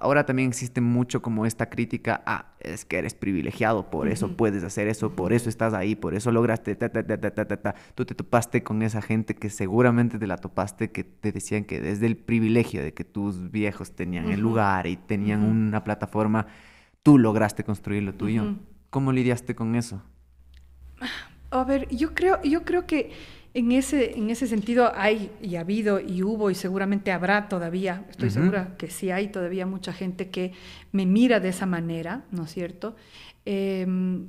Ahora también existe mucho como esta crítica a es que eres privilegiado, por eso puedes hacer eso, por eso estás ahí, por eso lograste Tú te topaste con esa gente que seguramente te la topaste que te decían que desde el privilegio de que tus viejos tenían el lugar y tenían una plataforma, tú lograste construir lo tuyo. ¿Cómo lidiaste con eso? A ver, yo creo yo creo que en ese, en ese sentido hay y ha habido y hubo y seguramente habrá todavía, estoy segura que sí hay todavía mucha gente que me mira de esa manera, ¿no es cierto? Em,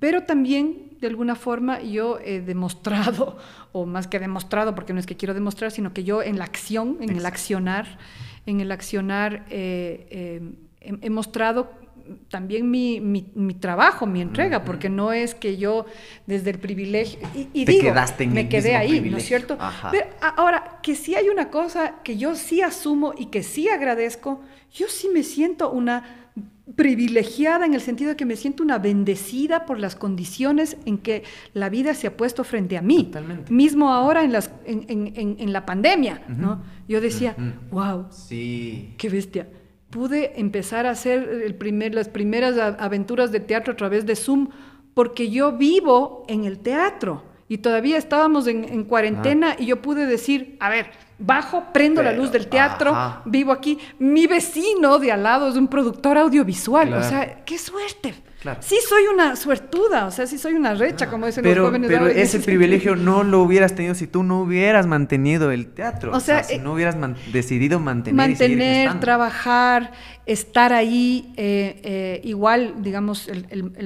pero también, de alguna forma, yo he demostrado, o más que demostrado, porque no es que quiero demostrar, sino que yo en la acción, en el accionar, en el accionar, eh, em, he mostrado también mi, trabajo, mi entrega, porque no es que yo desde el privilegio, y, Te quedaste me quedé ahí, ¿no es cierto? ahora, que sí hay una cosa que yo sí asumo y que sí agradezco, yo sí me siento una privilegiada en el sentido de que me siento una bendecida por las condiciones en que la vida se ha puesto frente a mí, mismo ahora en, las, en, la pandemia, ¿no? Yo decía, wow, sí. qué bestia pude empezar a hacer el primer, las primeras aventuras de teatro a través de Zoom, porque yo vivo en el teatro y todavía estábamos en, cuarentena y yo pude decir, a ver, bajo, prendo la luz del teatro, vivo aquí. Mi vecino de al lado es un productor audiovisual. O sea, qué suerte. Sí soy una suertuda, o sea, sí soy una recha, ah. como dicen los jóvenes. Pero ese privilegio no lo hubieras tenido si tú no hubieras mantenido el teatro. O sea, si eh, no hubieras decidido mantener. Mantener, trabajar, estar ahí. Eh, eh, igual, digamos, el,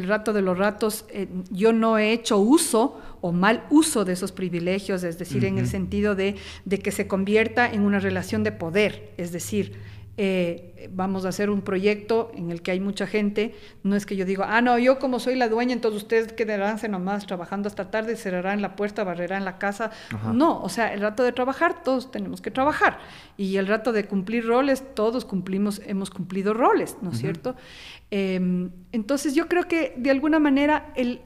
rato de los ratos, yo no he hecho uso o mal uso de esos privilegios, es decir, en el sentido de, que se convierta en una relación de poder, es decir, eh, vamos a hacer un proyecto en el que hay mucha gente, no es que yo digo, ah, no, yo como soy la dueña, entonces ustedes quedaránse nomás trabajando hasta tarde, cerrarán la puerta, barrerán la casa. No, o sea, el rato de trabajar, todos tenemos que trabajar. Y el rato de cumplir roles, todos cumplimos, hemos cumplido roles, ¿no es cierto? Em, entonces yo creo que de alguna manera el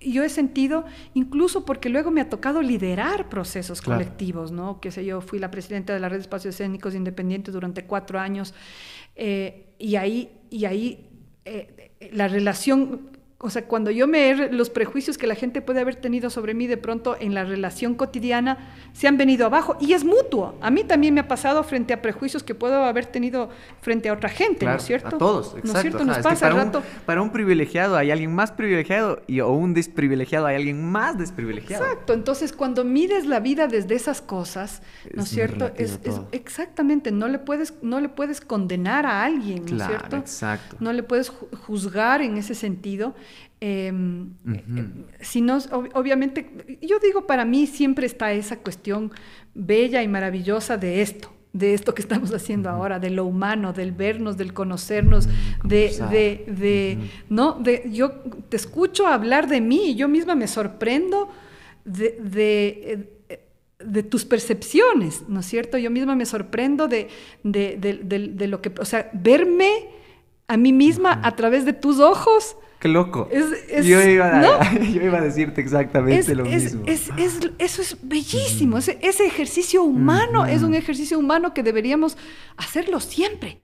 yo he sentido, incluso porque luego me ha tocado liderar procesos colectivos, ¿no? Que sé, yo fui la presidenta de la Red de Espacios Escénicos Independientes durante cuatro años eh, y ahí, y ahí eh, la relación o sea, cuando yo me los prejuicios que la gente puede haber tenido sobre mí de pronto en la relación cotidiana se han venido abajo y es mutuo. A mí también me ha pasado frente a prejuicios que puedo haber tenido frente a otra gente, ¿no es cierto? A todos, exacto. ¿No es cierto? Nos pasa es rato. para un privilegiado hay alguien más privilegiado y o un desprivilegiado hay alguien más desprivilegiado. Exacto. Entonces, cuando mides la vida desde esas cosas, ¿no es, cierto? Es, exactamente, no le puedes no le puedes condenar a alguien, ¿no es cierto? Exacto. No le puedes juzgar en ese sentido. Em, eh, eh, si no, obviamente, yo digo, para mí siempre está esa cuestión bella y maravillosa de esto, de esto que estamos haciendo ahora, de lo humano, del vernos, del conocernos, de, de, ¿no? De, yo te escucho hablar de mí y yo misma me sorprendo de, de, eh, de, tus percepciones, ¿no es cierto? Yo misma me sorprendo de, de, lo que, o sea, verme a mí misma a través de tus ojos Qué loco. yo, iba a, decirte exactamente lo mismo. eso es bellísimo. Ese, ejercicio humano es un ejercicio humano que deberíamos hacerlo siempre.